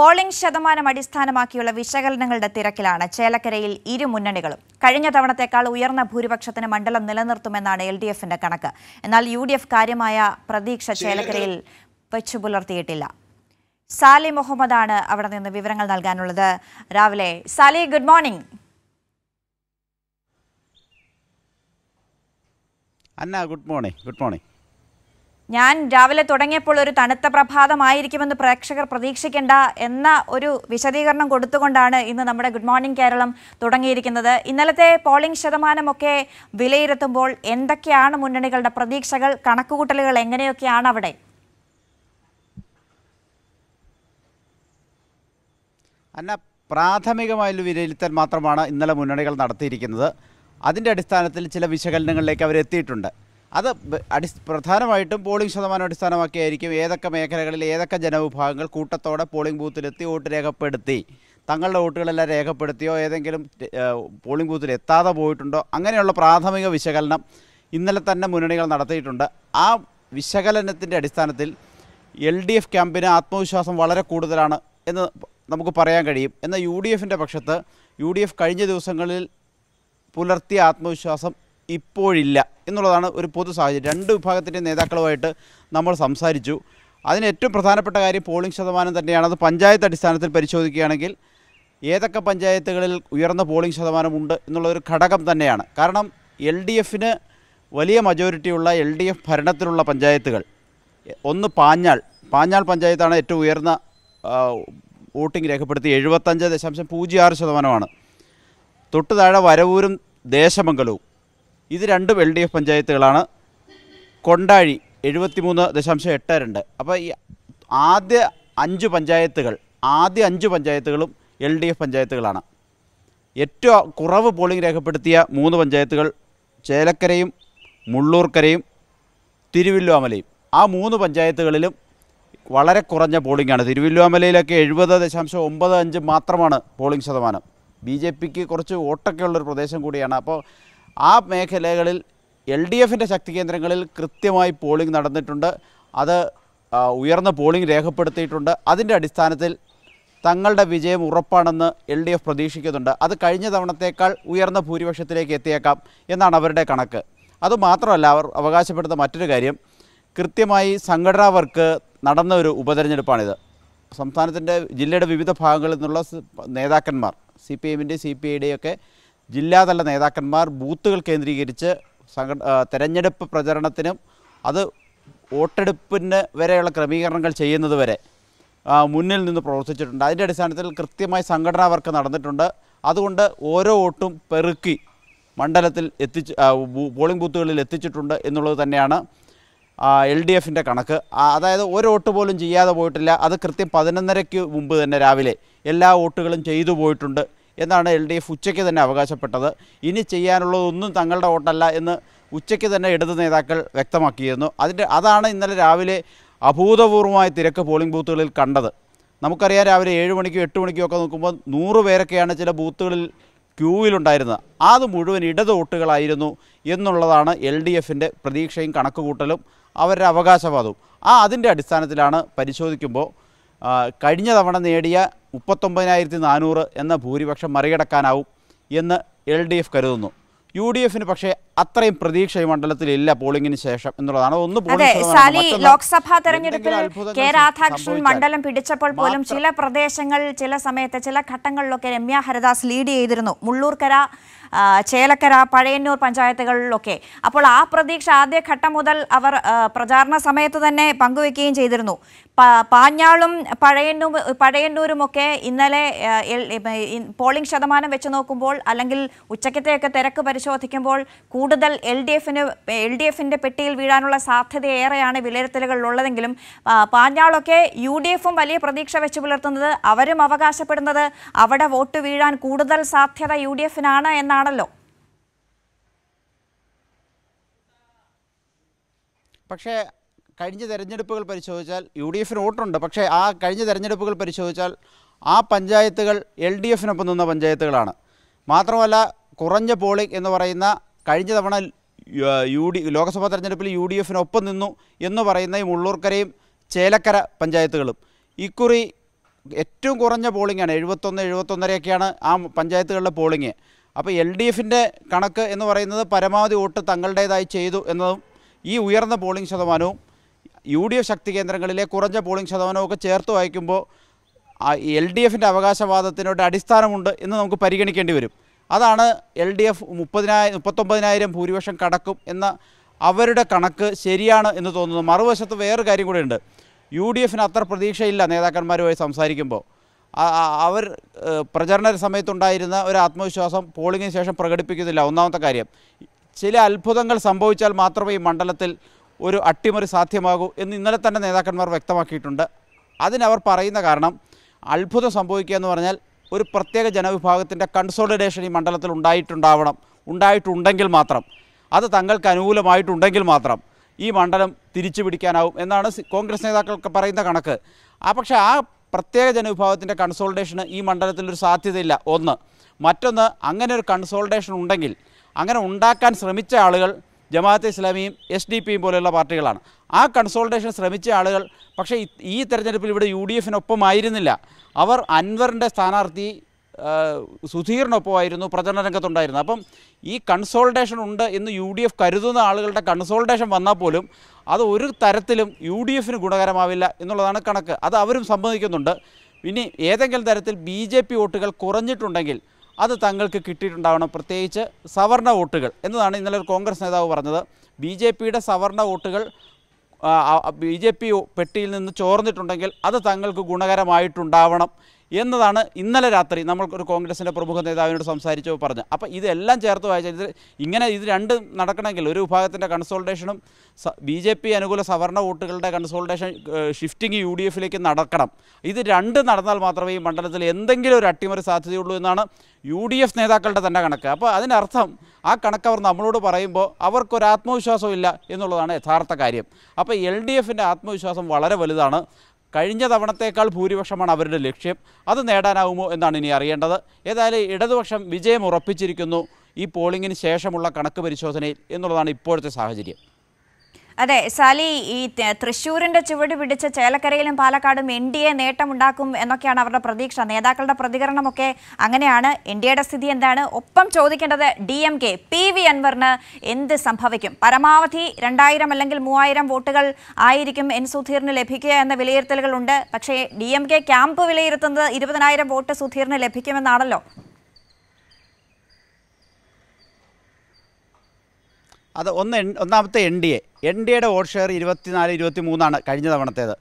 polling ശതമാനം അടിസ്ഥാനമാക്കിയുള്ള വിശകലനങ്ങളുടെ തിരക്കിലാണ് ചേലക്കരയിൽ ഇരു മുന്നണികളും കഴിഞ്ഞ തവണത്തേക്കാൾ ഉയർന്ന ഭൂരിപക്ഷത്തിന് മണ്ഡലം നിലനിർത്തുമെന്നാണ് എൽ ഡി എഫിന്റെ കണക്ക് എന്നാൽ യു ഡി എഫ് കാര്യമായ പ്രതീക്ഷ ചേലക്കരയിൽ വെച്ചു പുലർത്തിയിട്ടില്ല സാലി മുഹമ്മദ് ആണ് അവിടെ നിന്ന് വിവരങ്ങൾ നൽകാനുള്ളത് രാവിലെ Sally good morning Anna good morning good morning ഞാൻ രാവിലെ തുടങ്ങിയപ്പോൾ ഒരു തണുത്ത പ്രഭാതമായിരിക്കുമെന്ന് പ്രേക്ഷകർ പ്രതീക്ഷിക്കേണ്ട എന്ന ഒരു വിശദീകരണം കൊടുത്തുകൊണ്ടാണ് ഇന്ന് നമ്മുടെ ഗുഡ് മോർണിംഗ് കേരളം തുടങ്ങിയിരിക്കുന്നത് ഇന്നലത്തെ പോളിംഗ് ശതമാനമൊക്കെ വിലയിരുത്തുമ്പോൾ എന്തൊക്കെയാണ് മുന്നണികളുടെ പ്രതീക്ഷകൾ കണക്കുകൂട്ടലുകൾ എങ്ങനെയൊക്കെയാണ് അവിടെ പ്രാഥമികമായൊരു വിലയിരുത്തൽ മാത്രമാണ് ഇന്നലെ മുന്നണികൾ നടത്തിയിരിക്കുന്നത് അതിൻ്റെ അടിസ്ഥാനത്തിൽ ചില വിശകലനങ്ങളിലേക്ക് അവരെത്തിയിട്ടുണ്ട് അത് അടി പ്രധാനമായിട്ടും പോളിംഗ് ശതമാനം അടിസ്ഥാനമാക്കിയായിരിക്കും ഏതൊക്കെ മേഖലകളിൽ ഏതൊക്കെ ജനവിഭാഗങ്ങൾ കൂട്ടത്തോടെ പോളിംഗ് ബൂത്തിലെത്തി വോട്ട് രേഖപ്പെടുത്തി തങ്ങളുടെ വോട്ടുകളെല്ലാം രേഖപ്പെടുത്തിയോ ഏതെങ്കിലും പോളിംഗ് ബൂത്തിൽ എത്താതെ പോയിട്ടുണ്ടോ അങ്ങനെയുള്ള പ്രാഥമിക വിശകലനം ഇന്നലെ തന്നെ മുന്നണികൾ നടത്തിയിട്ടുണ്ട് ആ വിശകലനത്തിൻ്റെ അടിസ്ഥാനത്തിൽ എൽ ഡി എഫ് ക്യാമ്പിന് ആത്മവിശ്വാസം വളരെ കൂടുതലാണ് എന്ന് നമുക്ക് പറയാൻ കഴിയും എന്നാൽ യു ഡി എഫിൻ്റെ പക്ഷത്ത് യു ഡി എഫ് കഴിഞ്ഞ ദിവസങ്ങളിൽ പുലർത്തിയ ആത്മവിശ്വാസം ഇപ്പോഴില്ല എന്നുള്ളതാണ് ഒരു പൊതു സാഹചര്യം രണ്ട് വിഭാഗത്തിൻ്റെ നേതാക്കളുമായിട്ട് നമ്മൾ സംസാരിച്ചു അതിന് ഏറ്റവും പ്രധാനപ്പെട്ട കാര്യം പോളിംഗ് ശതമാനം തന്നെയാണ് അത് പഞ്ചായത്ത് അടിസ്ഥാനത്തിൽ പരിശോധിക്കുകയാണെങ്കിൽ ഏതൊക്കെ പഞ്ചായത്തുകളിൽ ഉയർന്ന പോളിംഗ് ശതമാനമുണ്ട് എന്നുള്ളൊരു ഘടകം തന്നെയാണ് കാരണം എൽ ഡി എഫിന് വലിയ മജോറിറ്റിയുള്ള എൽ ഡി എഫ് ഭരണത്തിലുള്ള പഞ്ചായത്തുകൾ ഒന്ന് പാഞ്ഞാൾ പാഞ്ഞാൾ പഞ്ചായത്താണ് ഏറ്റവും ഉയർന്ന വോട്ടിംഗ് രേഖപ്പെടുത്തി എഴുപത്തഞ്ച് ദശാംശം പൂജ്യം ആറ് ശതമാനമാണ് തൊട്ടു താഴെ വരവൂരും ദേശമംഗലവും ഇത് രണ്ടും എൽ ഡി എഫ് പഞ്ചായത്തുകളാണ് കൊണ്ടാഴി എഴുപത്തിമൂന്ന് ദശാംശം എട്ട് രണ്ട് അപ്പോൾ ഈ ആദ്യ അഞ്ച് പഞ്ചായത്തുകൾ ആദ്യ അഞ്ച് പഞ്ചായത്തുകളും എൽ ഡി എഫ് പഞ്ചായത്തുകളാണ് ഏറ്റവും കുറവ് പോളിംഗ് രേഖപ്പെടുത്തിയ മൂന്ന് പഞ്ചായത്തുകൾ ചേലക്കരയും മുള്ളൂർക്കരയും തിരുവില്ലുവാമലയും ആ മൂന്ന് പഞ്ചായത്തുകളിലും വളരെ കുറഞ്ഞ പോളിംഗാണ് തിരുവില്ലുവാമലയിലൊക്കെ എഴുപത് ദശാംശം ഒമ്പത് അഞ്ച് മാത്രമാണ് പോളിംഗ് ശതമാനം ബി ജെ പിക്ക് കുറച്ച് വോട്ടൊക്കെ ഉള്ളൊരു പ്രദേശം കൂടിയാണ് അപ്പോൾ ആ മേഖലകളിൽ എൽ ഡി എഫിൻ്റെ ശക്തി കേന്ദ്രങ്ങളിൽ കൃത്യമായി പോളിംഗ് നടന്നിട്ടുണ്ട് അത് ഉയർന്ന പോളിംഗ് രേഖപ്പെടുത്തിയിട്ടുണ്ട് അതിൻ്റെ അടിസ്ഥാനത്തിൽ തങ്ങളുടെ വിജയം ഉറപ്പാണെന്ന് എൽ ഡി എഫ് പ്രതീക്ഷിക്കുന്നുണ്ട് അത് കഴിഞ്ഞ തവണത്തേക്കാൾ ഉയർന്ന ഭൂരിപക്ഷത്തിലേക്ക് എത്തിയേക്കാം എന്നാണ് അവരുടെ കണക്ക് അതുമാത്രമല്ല അവർ അവകാശപ്പെടുന്ന മറ്റൊരു കാര്യം കൃത്യമായി സംഘടനാ വർക്ക് നടന്ന ഒരു ഉപതെരഞ്ഞെടുപ്പാണിത് സംസ്ഥാനത്തിൻ്റെ ജില്ലയുടെ വിവിധ ഭാഗങ്ങളിൽ നിന്നുള്ള നേതാക്കന്മാർ സി പി എമ്മിൻ്റെയും സി പി ഐയുടെയും ഒക്കെ ജില്ലാതല നേതാക്കന്മാർ ബൂത്തുകൾ കേന്ദ്രീകരിച്ച് സംഘ തെരഞ്ഞെടുപ്പ് പ്രചരണത്തിനും അത് വോട്ടെടുപ്പിന് വരെയുള്ള ക്രമീകരണങ്ങൾ ചെയ്യുന്നത് വരെ മുന്നിൽ നിന്ന് പ്രവർത്തിച്ചിട്ടുണ്ട് അതിൻ്റെ അടിസ്ഥാനത്തിൽ കൃത്യമായി സംഘടനാ വർക്ക് നടന്നിട്ടുണ്ട് അതുകൊണ്ട് ഓരോ വോട്ടും പെറുക്കി മണ്ഡലത്തിൽ എത്തിച്ച് പോളിംഗ് ബൂത്തുകളിൽ എത്തിച്ചിട്ടുണ്ട് എന്നുള്ളത് തന്നെയാണ് എൽ ഡി എഫിൻ്റെ കണക്ക് അതായത് ഒരു വോട്ട് പോലും ചെയ്യാതെ പോയിട്ടില്ല അത് കൃത്യം പതിനൊന്നരയ്ക്ക് മുമ്പ് തന്നെ രാവിലെ എല്ലാ വോട്ടുകളും ചെയ്തു പോയിട്ടുണ്ട് എന്നാണ് എൽ ഡി എഫ് ഉച്ചയ്ക്ക് തന്നെ അവകാശപ്പെട്ടത് ഇനി ചെയ്യാനുള്ളതൊന്നും തങ്ങളുടെ വോട്ടല്ല എന്ന് ഉച്ചയ്ക്ക് തന്നെ ഇടത് നേതാക്കൾ വ്യക്തമാക്കിയിരുന്നു അതിൻ്റെ അതാണ് ഇന്നലെ രാവിലെ അഭൂതപൂർവമായ തിരക്ക് പോളിംഗ് ബൂത്തുകളിൽ കണ്ടത് നമുക്കറിയാം രാവിലെ ഏഴ് മണിക്കും എട്ട് മണിക്കും ഒക്കെ നോക്കുമ്പോൾ നൂറ് പേരൊക്കെയാണ് ചില ബൂത്തുകളിൽ ക്യൂവിലുണ്ടായിരുന്നത് അത് മുഴുവൻ ഇടത് വോട്ടുകളായിരുന്നു എന്നുള്ളതാണ് എൽ ഡി എഫിൻ്റെ പ്രതീക്ഷയും കണക്കുകൂട്ടലും അവരുടെ അവകാശവാദവും ആ അതിൻ്റെ അടിസ്ഥാനത്തിലാണ് പരിശോധിക്കുമ്പോൾ കഴിഞ്ഞ തവണ നേടിയ മുപ്പത്തൊമ്പതിനായിരത്തി നാനൂറ് എന്ന ഭൂരിപക്ഷം മറികടക്കാനാവും എന്ന് എൽ ഡി എഫ് കരുതുന്നു യു ഡി എഫിന് പക്ഷേ അത്രയും പ്രതീക്ഷ ഈ മണ്ഡലത്തിലില്ല പോളിംഗിന് ശേഷം എന്നുള്ളതാണ് ഒന്ന് സാലി ലോക്സഭാ തെരഞ്ഞെടുപ്പിൽ കെ രാധാകൃഷ്ണൻ മണ്ഡലം പിടിച്ചപ്പോൾ പോലും ചില പ്രദേശങ്ങളിൽ ചില സമയത്ത് ചില ഘട്ടങ്ങളിലൊക്കെ രമ്യ ഹരദാസ് ലീഡ് ചെയ്തിരുന്നു മുള്ളൂർക്കര ചേലക്കര പഴയന്നൂർ പഞ്ചായത്തുകളിലൊക്കെ അപ്പോൾ ആ പ്രതീക്ഷ ആദ്യഘട്ടം മുതൽ അവർ പ്രചാരണ സമയത്ത് തന്നെ പങ്കുവെക്കുകയും ചെയ്തിരുന്നു പാഞ്ഞാളും പഴയന്നൂർ പഴയന്നൂരുമൊക്കെ ഇന്നലെ പോളിംഗ് ശതമാനം വെച്ച് നോക്കുമ്പോൾ അല്ലെങ്കിൽ ഉച്ചക്കത്തെയൊക്കെ തിരക്ക് പരിശോധിക്കുമ്പോൾ കൂടുതൽ എൽ ഡി എഫിന് എൽ ഡി എഫിൻ്റെ പെട്ടിയിൽ വീഴാനുള്ള സാധ്യതയേറെയാണ് വിലയിരുത്തലുകളിലുള്ളതെങ്കിലും പാഞ്ഞാളൊക്കെ യു ഡി എഫും വലിയ പ്രതീക്ഷ വെച്ച് പുലർത്തുന്നത് അവരും അവകാശപ്പെടുന്നത് അവിടെ വോട്ട് വീഴാൻ കൂടുതൽ സാധ്യത യു ഡി എഫിനാണ് എന്നാണ് ആണല്ലോ പക്ഷേ കഴിഞ്ഞ തെരഞ്ഞെടുപ്പുകൾ പരിശോധിച്ചാൽ യു ഡി എഫിന് വോട്ടുണ്ട് പക്ഷേ ആ കഴിഞ്ഞ തെരഞ്ഞെടുപ്പുകൾ പരിശോധിച്ചാൽ ആ പഞ്ചായത്തുകൾ എൽ ഡി എഫിനൊപ്പം നിന്ന പഞ്ചായത്തുകളാണ് മാത്രമല്ല കുറഞ്ഞ പോളിംഗ് എന്ന് പറയുന്ന കഴിഞ്ഞ തവണ യു ഡി ലോക്സഭാ തെരഞ്ഞെടുപ്പിൽ യു ഡി എഫിനൊപ്പം നിന്നു എന്ന് പറയുന്ന ഈ മുള്ളൂർക്കരയും ചേലക്കര പഞ്ചായത്തുകളും ഇക്കുറി ഏറ്റവും കുറഞ്ഞ പോളിംഗാണ് എഴുപത്തൊന്ന് എഴുപത്തൊന്നരയൊക്കെയാണ് ആ പഞ്ചായത്തുകളുടെ പോളിംഗ് അപ്പോൾ എൽ ഡി എഫിൻ്റെ കണക്ക് എന്ന് പറയുന്നത് പരമാവധി വോട്ട് തങ്ങളുടേതായി ചെയ്തു എന്നതും ഈ ഉയർന്ന പോളിംഗ് ശതമാനവും യു ഡി എഫ് ശക്തി കേന്ദ്രങ്ങളിലെ കുറഞ്ഞ പോളിംഗ് ശതമാനമൊക്കെ ചേർത്ത് വായിക്കുമ്പോൾ എൽ ഡി എഫിൻ്റെ അവകാശവാദത്തിനോട് അടിസ്ഥാനമുണ്ട് എന്ന് നമുക്ക് പരിഗണിക്കേണ്ടി വരും അതാണ് എൽ ഡി എഫ് മുപ്പതിനായിരം മുപ്പത്തൊമ്പതിനായിരം ഭൂരിപക്ഷം കടക്കും എന്ന അവരുടെ കണക്ക് ശരിയാണ് എന്ന് തോന്നുന്നു മറുവശത്ത് വേറൊരു കാര്യം കൂടെയുണ്ട് യു ഡി എഫിന് അത്ര പ്രതീക്ഷയില്ല നേതാക്കന്മാരുമായി സംസാരിക്കുമ്പോൾ അവർ പ്രചരണ സമയത്തുണ്ടായിരുന്ന ഒരു ആത്മവിശ്വാസം പോളിംഗിന് ശേഷം പ്രകടിപ്പിക്കുന്നില്ല ഒന്നാമത്തെ കാര്യം ചില അത്ഭുതങ്ങൾ സംഭവിച്ചാൽ മാത്രമേ ഈ മണ്ഡലത്തിൽ ഒരു അട്ടിമറി സാധ്യമാകൂ എന്ന് ഇന്നലെ തന്നെ നേതാക്കന്മാർ വ്യക്തമാക്കിയിട്ടുണ്ട് അതിനവർ പറയുന്ന കാരണം അത്ഭുതം സംഭവിക്കുക എന്ന് പറഞ്ഞാൽ ഒരു പ്രത്യേക ജനവിഭാഗത്തിൻ്റെ കൺസോളിഡേഷൻ ഈ മണ്ഡലത്തിൽ ഉണ്ടായിട്ടുണ്ടാവണം ഉണ്ടായിട്ടുണ്ടെങ്കിൽ മാത്രം അത് തങ്ങൾക്ക് അനുകൂലമായിട്ടുണ്ടെങ്കിൽ മാത്രം ഈ മണ്ഡലം തിരിച്ചു പിടിക്കാനാവും എന്നാണ് കോൺഗ്രസ് നേതാക്കളൊക്കെ പറയുന്ന കണക്ക് ആ പക്ഷേ ആ പ്രത്യേക ജനവിഭാഗത്തിൻ്റെ കൺസോൾട്ടേഷന് ഈ മണ്ഡലത്തിലൊരു സാധ്യതയില്ല ഒന്ന് മറ്റൊന്ന് അങ്ങനെ ഒരു കൺസോൾട്ടേഷൻ ഉണ്ടെങ്കിൽ അങ്ങനെ ഉണ്ടാക്കാൻ ശ്രമിച്ച ആളുകൾ ജമാഅത്തെ ഇസ്ലാമിയും എസ് ഡി പിയും പോലെയുള്ള പാർട്ടികളാണ് ആ കൺസോൾട്ടേഷൻ ശ്രമിച്ച ആളുകൾ പക്ഷേ ഈ തെരഞ്ഞെടുപ്പിൽ ഇവിടെ യു ഡി എഫിനൊപ്പമായിരുന്നില്ല അവർ അൻവറിൻ്റെ സ്ഥാനാർത്ഥി സുധീറിനൊപ്പമായിരുന്നു പ്രചരണ രംഗത്തുണ്ടായിരുന്നത് അപ്പം ഈ കൺസോൾട്ടേഷൻ ഉണ്ട് എന്ന് യു ഡി എഫ് കരുതുന്ന ആളുകളുടെ കൺസോൾട്ടേഷൻ വന്നാൽ പോലും അത് ഒരു തരത്തിലും യു ഡി എഫിന് ഗുണകരമാവില്ല എന്നുള്ളതാണ് കണക്ക് അത് അവരും സമ്മതിക്കുന്നുണ്ട് ഇനി ഏതെങ്കിലും തരത്തിൽ ബി ജെ പി വോട്ടുകൾ കുറഞ്ഞിട്ടുണ്ടെങ്കിൽ അത് തങ്ങൾക്ക് കിട്ടിയിട്ടുണ്ടാവണം പ്രത്യേകിച്ച് സവർണ വോട്ടുകൾ എന്നതാണ് ഇന്നലെ ഒരു കോൺഗ്രസ് നേതാവ് പറഞ്ഞത് ബി ജെ പിയുടെ സവർണ വോട്ടുകൾ ബി ജെ പി പെട്ടിയിൽ നിന്ന് ചോർന്നിട്ടുണ്ടെങ്കിൽ അത് തങ്ങൾക്ക് ഗുണകരമായിട്ടുണ്ടാവണം എന്നതാണ് ഇന്നലെ രാത്രി നമ്മൾ ഒരു കോൺഗ്രസിൻ്റെ പ്രമുഖ നേതാവിനോട് സംസാരിച്ചോ പറഞ്ഞു അപ്പോൾ ഇതെല്ലാം ചേർത്ത് വായിച്ചാൽ ഇത് ഇങ്ങനെ ഇത് രണ്ടും നടക്കണമെങ്കിൽ ഒരു വിഭാഗത്തിൻ്റെ കൺസോൾട്ടേഷനും ബി ജെ പി അനുകൂല സവർണ വോട്ടുകളുടെ കൺസോൾട്ടേഷൻ ഷിഫ്റ്റിംഗ് യു ഡി എഫിലേക്ക് നടക്കണം ഇത് രണ്ട് നടന്നാൽ മാത്രമേ ഈ മണ്ഡലത്തിൽ എന്തെങ്കിലും ഒരു അട്ടിമറി സാധ്യതയുള്ളൂ എന്നാണ് യു ഡി എഫ് നേതാക്കളുടെ തന്നെ കണക്ക് അപ്പോൾ അതിനർത്ഥം ആ കണക്ക് അവർ നമ്മളോട് പറയുമ്പോൾ അവർക്കൊരു ആത്മവിശ്വാസമില്ല എന്നുള്ളതാണ് യഥാർത്ഥ കാര്യം അപ്പോൾ എൽ ഡി എഫിൻ്റെ ആത്മവിശ്വാസം വളരെ വലുതാണ് കഴിഞ്ഞ തവണത്തേക്കാൾ ഭൂരിപക്ഷമാണ് അവരുടെ ലക്ഷ്യം അത് നേടാനാവുമോ എന്നാണ് ഇനി അറിയേണ്ടത് ഏതായാലും ഇടതുപക്ഷം വിജയം ഉറപ്പിച്ചിരിക്കുന്നു ഈ പോളിംഗിന് ശേഷമുള്ള കണക്ക് പരിശോധനയിൽ എന്നുള്ളതാണ് ഇപ്പോഴത്തെ സാഹചര്യം അതെ സാലി ഈ തൃശ്ശൂരിന്റെ ചുവട് പിടിച്ച് ചേലക്കരയിലും പാലക്കാടും എൻ ഡി എ നേട്ടമുണ്ടാക്കും എന്നൊക്കെയാണ് അവരുടെ പ്രതീക്ഷ നേതാക്കളുടെ പ്രതികരണമൊക്കെ അങ്ങനെയാണ് എൻ ഡി എയുടെ സ്ഥിതി എന്താണ് ഒപ്പം ചോദിക്കേണ്ടത് D M K P V അൻവറിന് എന്ത് സംഭവിക്കും പരമാവധി രണ്ടായിരം അല്ലെങ്കിൽ മൂവായിരം വോട്ടുകൾ ആയിരിക്കും എൻ സുധീറിന് ലഭിക്കുക എന്ന വിലയിരുത്തലുകളുണ്ട് പക്ഷേ ഡി എം കെ ക്യാമ്പ് വിലയിരുത്തുന്നത് ഇരുപതിനായിരം വോട്ട് സുധീറിന് ലഭിക്കുമെന്നാണല്ലോ അത് ഒന്ന് ഒന്നാമത്തെ N D A N D എയുടെ വോട്ട് ഷെയർ ഇരുപത്തിനാല് ഇരുപത്തി മൂന്നാണ് കഴിഞ്ഞ തവണത്തേത്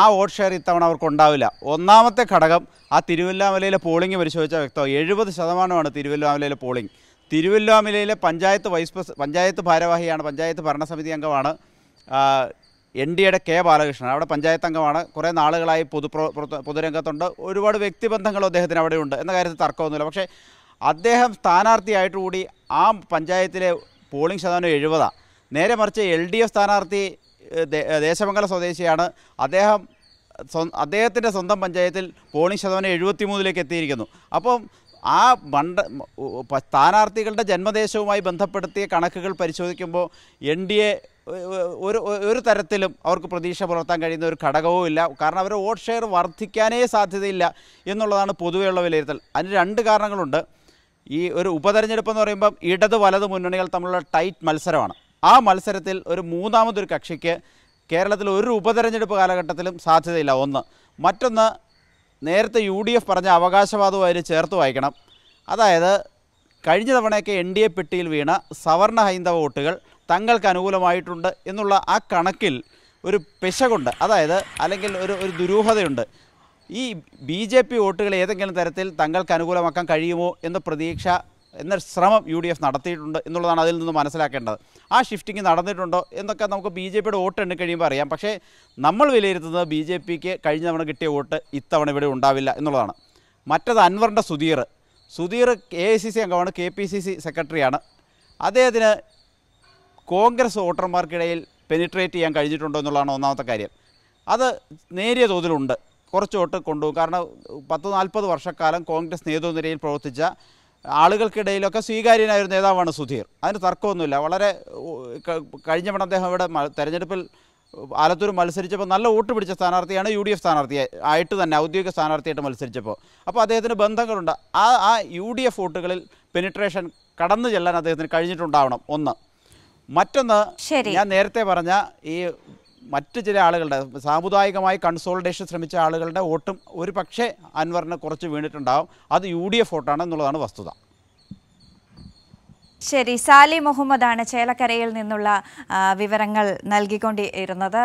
ആ വോട്ട് ഷെയർ ഇത്തവണ അവർക്ക് ഉണ്ടാവില്ല ഒന്നാമത്തെ ഘടകം ആ തിരുവല്ലാമലയിലെ പോളിംഗ് പരിശോധിച്ചാൽ വ്യക്തമാകും എഴുപത് ശതമാനമാണ് തിരുവല്ലാമലയിലെ പോളിംഗ് തിരുവല്ലാമലയിലെ പഞ്ചായത്ത് വൈസ് പ്രസ് പഞ്ചായത്ത് ഭാരവാഹിയാണ് പഞ്ചായത്ത് ഭരണസമിതി അംഗമാണ് എൻ ഡി എയുടെ കെ ബാലകൃഷ്ണൻ അവിടെ പഞ്ചായത്ത് അംഗമാണ് കുറേ നാളുകളായി പൊതു പൊതുരംഗത്തുണ്ട് ഒരുപാട് വ്യക്തിബന്ധങ്ങൾ അദ്ദേഹത്തിന് അവിടെയുണ്ട് എന്ന കാര്യത്തിൽ തർക്കമൊന്നുമില്ല പക്ഷേ അദ്ദേഹം സ്ഥാനാർത്ഥിയായിട്ട് കൂടി ആ പഞ്ചായത്തിലെ പോളിംഗ് ശതമാനം എഴുപതാണ് നേരെ മറിച്ച് എൽ ഡി എഫ് സ്ഥാനാർത്ഥി ദേശമംഗല സ്വദേശിയാണ് അദ്ദേഹം അദ്ദേഹത്തിൻ്റെ സ്വന്തം പഞ്ചായത്തിൽ പോളിംഗ് ശതമാനം എഴുപത്തിമൂന്നിലേക്ക് എത്തിയിരിക്കുന്നു അപ്പം ആ മണ്ഡ സ്ഥാനാർത്ഥികളുടെ ജന്മദേശവുമായി ബന്ധപ്പെടുത്തിയ കണക്കുകൾ പരിശോധിക്കുമ്പോൾ എൻ ഡി എ ഒരു ഒരു തരത്തിലും അവർക്ക് പ്രതീക്ഷ പുലർത്താൻ കഴിയുന്ന ഒരു ഘടകവും ഇല്ല കാരണം അവരുടെ വോട്ട് ഷെയർ വർദ്ധിക്കാനേ സാധ്യതയില്ല എന്നുള്ളതാണ് പൊതുവെയുള്ള വിലയിരുത്തൽ അതിന് രണ്ട് കാരണങ്ങളുണ്ട് ഈ ഒരു ഉപതെരഞ്ഞെടുപ്പ് എന്ന് പറയുമ്പോൾ ഇടത് വലത് മുന്നണികൾ തമ്മിലുള്ള ടൈറ്റ് മത്സരമാണ് ആ മത്സരത്തിൽ ഒരു മൂന്നാമതൊരു കക്ഷിക്ക് കേരളത്തിൽ ഒരു ഉപതെരഞ്ഞെടുപ്പ് കാലഘട്ടത്തിലും സാധ്യതയില്ല ഒന്ന് മറ്റൊന്ന് നേരത്തെ യു ഡി എഫ് പറഞ്ഞ അവകാശവാദവുമായി ചേർത്ത് വായിക്കണം അതായത് കഴിഞ്ഞ തവണയൊക്കെ എൻ ഡി എ പെട്ടിയിൽ വീണ സവർണ ഹൈന്ദവ വോട്ടുകൾ തങ്ങൾക്ക് അനുകൂലമായിട്ടുണ്ട് എന്നുള്ള ആ കണക്കിൽ ഒരു പിശകുണ്ട് അതായത് അല്ലെങ്കിൽ ഒരു ഒരു ദുരൂഹതയുണ്ട് ഈ ബി ജെ പി വോട്ടുകൾ ഏതെങ്കിലും തരത്തിൽ തങ്ങൾക്ക് അനുകൂലമാക്കാൻ കഴിയുമോ എന്ന പ്രതീക്ഷ എന്ന ശ്രമം യു ഡി എഫ് നടത്തിയിട്ടുണ്ട് എന്നുള്ളതാണ് അതിൽ നിന്ന് മനസ്സിലാക്കേണ്ടത് ആ ഷിഫ്റ്റിംഗ് നടന്നിട്ടുണ്ടോ എന്നൊക്കെ നമുക്ക് ബി ജെ പിയുടെ വോട്ട് കഴിയുമ്പോൾ അറിയാം പക്ഷേ നമ്മൾ വിലയിരുത്തുന്നത് ബി ജെ പിക്ക് കഴിഞ്ഞ തവണ കിട്ടിയ വോട്ട് ഇത്തവണ ഇവിടെ ഉണ്ടാവില്ല എന്നുള്ളതാണ് മറ്റത് അൻവറിൻ്റെ Sudheer Sudheer A I C C അംഗമാണ് കെ പി സി സി സെക്രട്ടറിയാണ് അദ്ദേഹത്തിന് കോൺഗ്രസ് വോട്ടർമാർക്കിടയിൽ പെനിട്രേറ്റ് ചെയ്യാൻ കഴിഞ്ഞിട്ടുണ്ടോ എന്നുള്ളതാണ് ഒന്നാമത്തെ കാര്യം അത് നേരിയ തോതിലുണ്ട് കുറച്ചോട്ട് കൊണ്ടുപോകും കാരണം പത്ത് നാൽപ്പത് വർഷക്കാലം കോൺഗ്രസ് നേതൃനിരയിൽ പ്രവർത്തിച്ച ആളുകൾക്കിടയിലൊക്കെ സ്വീകാര്യനായ ഒരു നേതാവാണ് സുധീർ അതിന് തർക്കമൊന്നുമില്ല വളരെ കഴിഞ്ഞ പണം അദ്ദേഹം ഇവിടെ തെരഞ്ഞെടുപ്പിൽ ആലത്തൂർ മത്സരിച്ചപ്പോൾ നല്ല വോട്ട് പിടിച്ച സ്ഥാനാർത്ഥിയാണ് യു ഡി എഫ് സ്ഥാനാർത്ഥി ആയിട്ട് തന്നെ ഔദ്യോഗിക സ്ഥാനാർത്ഥിയായിട്ട് മത്സരിച്ചപ്പോൾ അപ്പോൾ അദ്ദേഹത്തിന് ബന്ധങ്ങളുണ്ട് ആ ആ യു ഡി എഫ് വോട്ടുകളിൽ പെനിട്രേഷൻ കടന്നു ചെല്ലാൻ അദ്ദേഹത്തിന് കഴിഞ്ഞിട്ടുണ്ടാവണം ഒന്ന് മറ്റൊന്ന് ഞാൻ നേരത്തെ പറഞ്ഞ ഈ മറ്റ് ചില ആളുകളുടെ സാമുദായികമായി കൺസോളിഡേഷൻ ശ്രമിച്ച ആളുകളുടെ വോട്ടും ഒരു പക്ഷേ അൻവറിനെ കുറച്ച് വീണിട്ടുണ്ടാവും അത് യു ഡി എഫ് വോട്ടാണ് എന്നുള്ളതാണ് വസ്തുത ശരി സാലി മുഹമ്മദാണ് ചേലക്കരയിൽ നിന്നുള്ള വിവരങ്ങൾ നൽകിക്കൊണ്ടിരുന്നത്